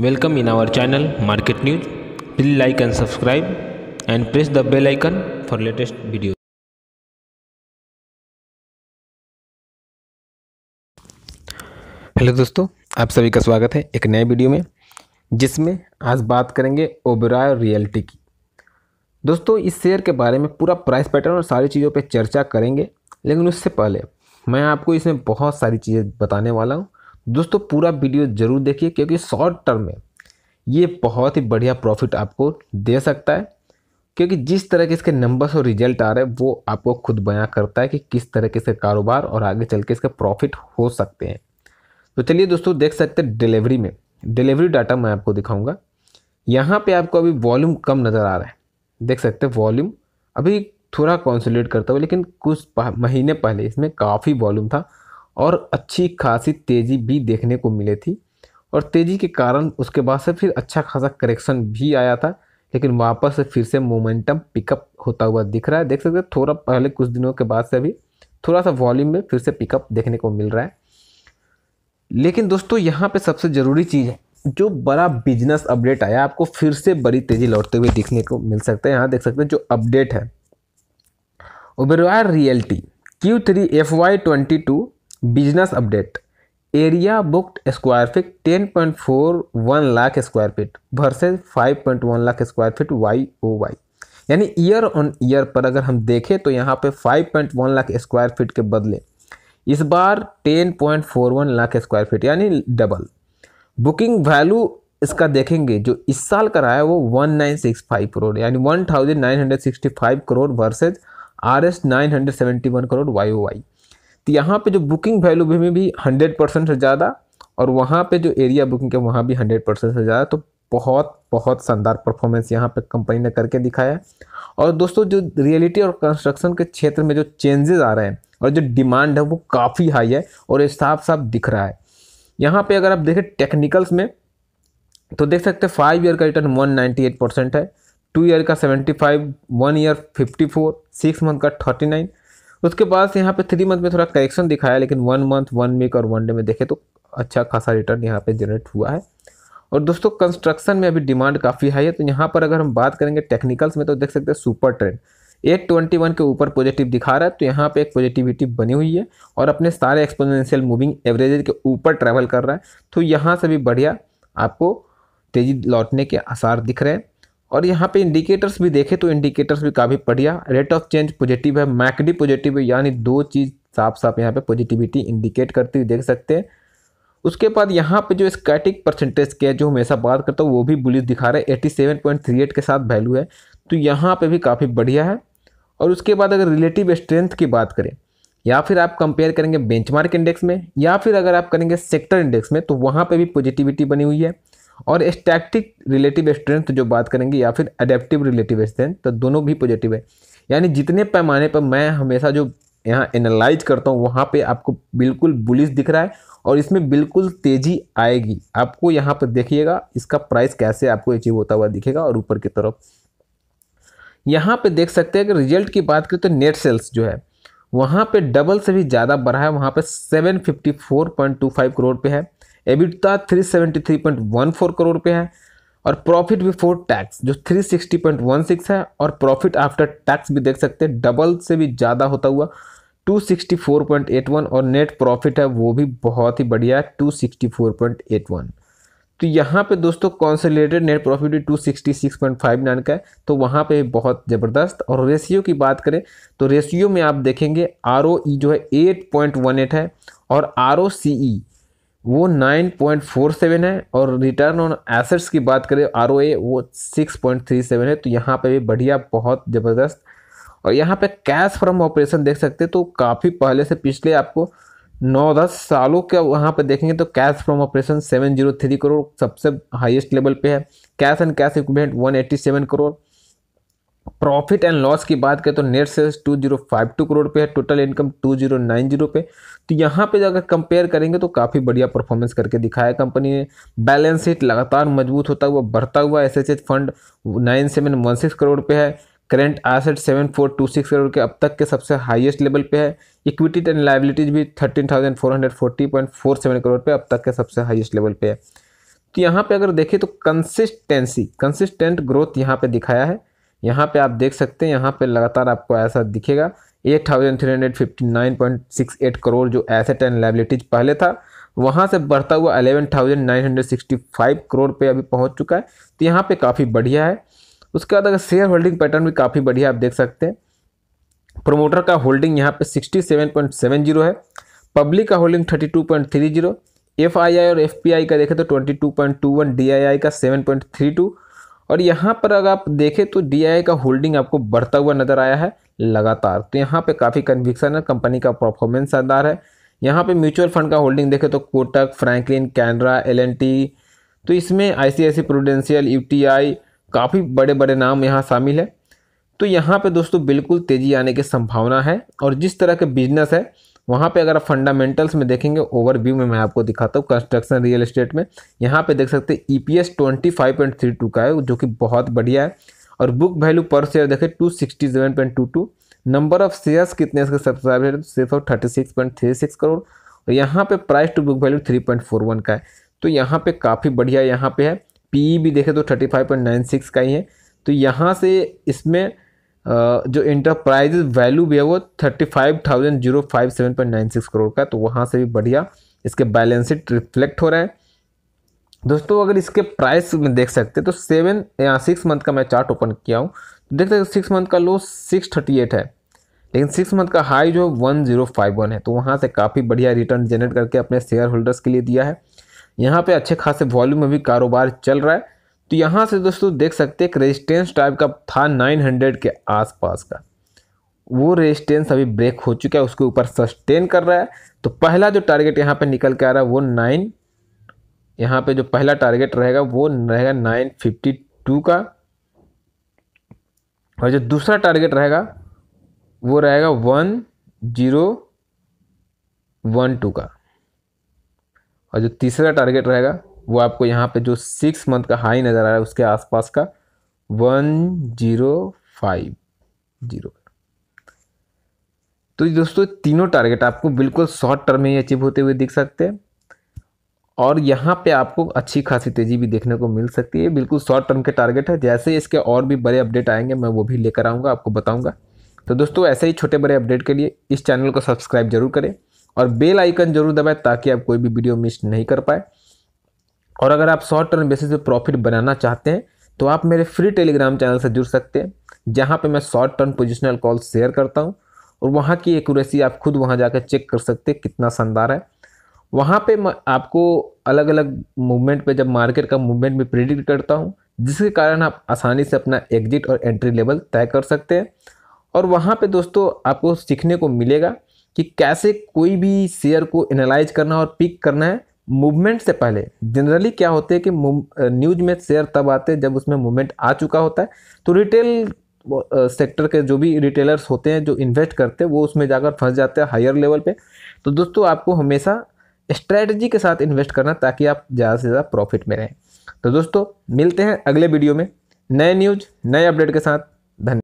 Welcome in our channel Market News. Please like and subscribe and press the bell icon for latest videos. Hello दोस्तों आप सभी का स्वागत है एक नए वीडियो में जिसमें आज बात करेंगे ओबराय रियल्टी की दोस्तों इस शेयर के बारे में पूरा प्राइस पैटर्न और सारी चीज़ों पर चर्चा करेंगे लेकिन उससे पहले मैं आपको इसमें बहुत सारी चीज़ें बताने वाला हूँ दोस्तों पूरा वीडियो जरूर देखिए क्योंकि शॉर्ट टर्म में ये बहुत ही बढ़िया प्रॉफिट आपको दे सकता है क्योंकि जिस तरह के इसके नंबर्स और रिजल्ट आ रहे हैं वो आपको खुद बयां करता है कि किस तरह के इसके कारोबार और आगे चल के इसके प्रॉफिट हो सकते हैं तो चलिए दोस्तों देख सकते हैं डिलीवरी में डिलीवरी डाटा मैं आपको दिखाऊंगा यहाँ पे आपको अभी वॉल्यूम कम नज़र आ रहा है देख सकते हैं वॉल्यूम अभी थोड़ा कॉन्सोलेट करता हुआ लेकिन कुछ महीने पहले इसमें काफ़ी वॉल्यूम था और अच्छी खासी तेज़ी भी देखने को मिली थी और तेज़ी के कारण उसके बाद से फिर अच्छा खासा करेक्शन भी आया था लेकिन वापस से फिर से मोमेंटम पिकअप होता हुआ दिख रहा है देख सकते हैं थोड़ा पहले कुछ दिनों के बाद से अभी थोड़ा सा वॉल्यूम में फिर से पिकअप देखने को मिल रहा है लेकिन दोस्तों यहाँ पे सबसे ज़रूरी चीज़ है जो बड़ा बिजनेस अपडेट आया आपको फिर से बड़ी तेज़ी लौटते हुए देखने को मिल सकता है यहाँ देख सकते हैं जो अपडेट है Oberoi realty Q three F Y twenty two business update area booked square feet ten point four one lakh square feet versus five point one lakh square feet Y O Y यानी ईयर ऑन ईयर पर अगर हम देखें तो यहाँ पे one lakh square feet के बदले इस बार ten point four one lakh square feet यानी डबल बुकिंग वैल्यू इसका देखेंगे जो इस साल का रहा है वो फाइव करोड़ यानी one thousand nine hundred sixty five crore versus R S nine hundred seventy one crore Y O Y तो यहाँ पे जो बुकिंग वैल्यू में भी हंड्रेड परसेंट से ज़्यादा और वहाँ पे जो एरिया बुकिंग है वहाँ भी हंड्रेड परसेंट से ज़्यादा तो बहुत बहुत शानदार परफॉर्मेंस यहाँ पे कंपनी ने करके दिखाया और दोस्तों जो रियलिटी और कंस्ट्रक्शन के क्षेत्र में जो चेंजेस आ रहे हैं और जो डिमांड है वो काफ़ी हाई है और ये साफ साफ दिख रहा है यहाँ पे अगर आप देखें टेक्निकल्स में तो देख सकते हैं फाइव ईयर का रिटर्न एट परसेंट है टू ईयर का 75 वन ईयर 54 सिक्स मंथ का नाइन उसके बाद यहाँ पे थ्री मंथ में थोड़ा करेक्शन दिखाया लेकिन वन मंथ वन वीक और वन डे में देखें तो अच्छा खासा रिटर्न यहाँ पे जनरेट हुआ है और दोस्तों कंस्ट्रक्शन में अभी डिमांड काफ़ी हाई है तो यहाँ पर अगर हम बात करेंगे टेक्निकल्स में तो देख सकते हैं super trend eight twenty one के ऊपर पॉजिटिव दिखा रहा है तो यहाँ पे एक पॉजिटिविटी बनी हुई है और अपने सारे एक्सपोनेंशियल मूविंग एवरेज के ऊपर ट्रैवल कर रहा है तो यहाँ से भी बढ़िया आपको तेज़ी लौटने के आसार दिख रहे हैं और यहाँ पे इंडिकेटर्स भी देखें तो इंडिकेटर्स भी काफ़ी बढ़िया रेट ऑफ चेंज पॉजिटिव है मैकडी पॉजिटिव है यानी दो चीज़ साफ साफ यहाँ पे पॉजिटिविटी इंडिकेट करती हुई देख सकते हैं उसके बाद यहाँ पे जो स्कैटिक परसेंटेज के जो हमेशा बात करता हूँ वो भी बुलिस दिखा रहे हैं eighty seven point three eight के साथ वैल्यू है तो यहाँ पर भी काफ़ी बढ़िया है और उसके बाद अगर रिलेटिव स्ट्रेंथ की बात करें या फिर आप कंपेयर करेंगे बेंचमार्क इंडेक्स में या फिर अगर आप करेंगे सेक्टर इंडेक्स में तो वहाँ पर भी पॉजिटिविटी बनी हुई है और स्टैटिक रिलेटिव स्ट्रेंथ जो बात करेंगे या फिर अडेप्टिव रिलेटिव स्ट्रेंथ तो दोनों भी पॉजिटिव है यानी जितने पैमाने पर मैं हमेशा जो यहाँ एनालाइज करता हूँ वहाँ पे आपको बिल्कुल बुलिस दिख रहा है और इसमें बिल्कुल तेज़ी आएगी आपको यहाँ पर देखिएगा इसका प्राइस कैसे आपको अचीव होता हुआ दिखेगा और ऊपर की तरफ यहाँ पे देख सकते हैं कि रिजल्ट की बात करें तो नेट सेल्स जो है वहाँ पे डबल से भी ज़्यादा बढ़ा है वहाँ पे फाइव करोड़ पे है एबिटा 373.14 करोड़ रुपये है और प्रॉफिट बिफोर टैक्स जो 360.16 है और प्रॉफिट आफ्टर टैक्स भी देख सकते हैं डबल से भी ज़्यादा होता हुआ 264.81 और नेट प्रॉफिट है वो भी बहुत ही बढ़िया है 264.81 तो यहाँ पे दोस्तों कॉन्सोलेटेड नेट प्रॉफिट भी 266.59 का है तो वहाँ पे बहुत ज़बरदस्त और रेशियो की बात करें तो रेशियो में आप देखेंगे आर e जो है 8.18 है और आर ओ सी ई वो 9.47 है और रिटर्न ऑन एसेट्स की बात करें आर वो 6.37 है तो यहाँ पे भी बढ़िया बहुत ज़बरदस्त और यहाँ पे कैश फ्रॉम ऑपरेशन देख सकते हैं तो काफ़ी पहले से पिछले आपको नौ दस सालों के वहाँ पे देखेंगे तो कैश फ्रॉम ऑपरेशन 703 करोड़ सबसे हाईएस्ट लेवल पे है cash and cash equipment 187 crore profit and loss की बात करें तो नेट सेल्स 2052 करोड़ पे है टोटल इनकम 2090 पे तो यहाँ पे अगर कंपेयर करेंगे तो काफ़ी बढ़िया परफॉर्मेंस करके दिखाया कंपनी ने बैलेंस शीट लगातार मजबूत होता हुआ बढ़ता हुआ एस फंड नाइन करोड़ पे है करेंट एसेट 7426 करोड़ के अब तक के सबसे हाईएस्ट लेवल पे है इक्विटी एंड लाइबिलिटीज भी 13,440.47 करोड़ पे अब तक के सबसे हाईएस्ट लेवल पे है तो यहाँ पे अगर देखें तो कंसिस्टेंसी कंसिस्टेंट ग्रोथ यहाँ पे दिखाया है यहाँ पे आप देख सकते हैं यहाँ पे लगातार आपको ऐसा दिखेगा 8,359.68 करोड़ जो एसेट एंड लाइबिलिटीज पहले था वहाँ से बढ़ता हुआ 11,965 करोड़ पे अभी पहुँच चुका है तो यहाँ पे काफ़ी बढ़िया है उसके बाद अगर शेयर होल्डिंग पैटर्न भी काफ़ी बढ़िया आप देख सकते हैं प्रोमोटर का होल्डिंग यहाँ पे 67.70 है पब्लिक का होल्डिंग 32.30 एफआईआई और एफपीआई का देखें तो 22.21 डीआईआई का 7.32 और यहाँ पर अगर आप देखें तो डी का होल्डिंग आपको बढ़ता हुआ नजर आया है लगातार तो यहाँ पे काफ़ी कन्विक्सन है कंपनी का परफॉर्मेंस शानदार है यहाँ पे म्यूचुअल फंड का होल्डिंग देखें तो कोटक फ्रैंकलिन कैनरा एल तो इसमें आई सी प्रूडेंशियल यू काफ़ी बड़े बड़े नाम यहाँ शामिल है तो यहाँ पे दोस्तों बिल्कुल तेज़ी आने की संभावना है और जिस तरह के बिजनेस है वहाँ पे अगर आप फंडामेंटल्स में देखेंगे ओवरव्यू में मैं आपको दिखाता हूँ कंस्ट्रक्शन रियल एस्टेट में यहाँ पे देख सकते हैं E P S twenty five point three two का है जो कि बहुत बढ़िया है और बुक वैल्यू पर शेयर देखें two sixty seven point two two number of shares कितने इसके सब्सक्राइबर तो सिर्फ thirty six point three six crore और यहाँ पर price to book value three point four one का है तो यहाँ पर काफ़ी बढ़िया यहाँ पर है पी e भी देखें तो thirty five point nine six का ही है तो यहाँ से इसमें जो इंटरप्राइज वैल्यू भी है वो thirty five thousand zero five seven point nine six crore का तो वहाँ से भी बढ़िया इसके बैलेंस शीट रिफ्लेक्ट हो रहा है दोस्तों अगर इसके प्राइस में देख सकते हैं तो सेवन या सिक्स मंथ का मैं चार्ट ओपन किया हूँ तो देख सकते सिक्स मंथ का लो सिक्स थर्टी एट है लेकिन सिक्स मंथ का हाई जो वन जीरो फाइव वन है तो वहाँ से काफ़ी बढ़िया रिटर्न जनरेट करके अपने शेयर होल्डर्स के लिए दिया है यहाँ पे अच्छे खासे वॉल्यूम में भी कारोबार चल रहा है तो यहाँ से दोस्तों देख सकते हैं एक रेजिस्टेंस टाइप का था 900 के आसपास का वो रेजिस्टेंस अभी ब्रेक हो चुका है उसके ऊपर सस्टेन कर रहा है तो पहला जो टारगेट यहाँ पे निकल के आ रहा है वो नाइन यहाँ पे जो पहला टारगेट रहेगा वो रहेगा नाइन फिफ्टी टू का और जो दूसरा टारगेट रहेगा वो रहेगा वन जीरो वन टू का और जो तीसरा टारगेट रहेगा वो आपको यहाँ पे जो सिक्स मंथ का हाई नज़र आ रहा है उसके आसपास का वन जीरो फाइव जीरो तो दोस्तों तीनों टारगेट आपको बिल्कुल शॉर्ट टर्म में ही अचीव होते हुए दिख सकते हैं और यहाँ पे आपको अच्छी खासी तेज़ी भी देखने को मिल सकती है बिल्कुल शॉर्ट टर्म के टारगेट है जैसे इसके और भी बड़े अपडेट आएंगे मैं वो भी लेकर आऊँगा आपको बताऊँगा तो दोस्तों ऐसे ही छोटे बड़े अपडेट के लिए इस चैनल को सब्सक्राइब जरूर करें और बेल आइकन जरूर दबाएं ताकि आप कोई भी वीडियो मिस नहीं कर पाए और अगर आप शॉर्ट टर्म बेसिस पे प्रॉफिट बनाना चाहते हैं तो आप मेरे फ्री टेलीग्राम चैनल से जुड़ सकते हैं जहाँ पर मैं short term positional call share करता हूँ और वहाँ की एकूरेसी आप खुद वहाँ जाकर चेक कर सकते हैं कितना शानदार है वहाँ पे मैं आपको अलग अलग मूवमेंट पे जब मार्केट का मूवमेंट भी प्रिडिक्ट करता हूँ जिसके कारण आप आसानी से अपना एग्जिट और एंट्री लेवल तय कर सकते हैं और वहाँ पे दोस्तों आपको सीखने को मिलेगा कि कैसे कोई भी शेयर को एनालाइज करना और पिक करना है मूवमेंट से पहले जनरली क्या होते हैं कि न्यूज में शेयर तब आते हैं जब उसमें मूवमेंट आ चुका होता है तो रिटेल सेक्टर के जो भी रिटेलर्स होते हैं जो इन्वेस्ट करते हैं वो उसमें जाकर फंस जाते हैं हायर लेवल पे तो दोस्तों आपको हमेशा स्ट्रैटेजी के साथ इन्वेस्ट करना ताकि आप ज़्यादा से ज़्यादा प्रॉफिट में रहें तो दोस्तों मिलते हैं अगले वीडियो में नए न्यूज नए अपडेट के साथ धन्यवाद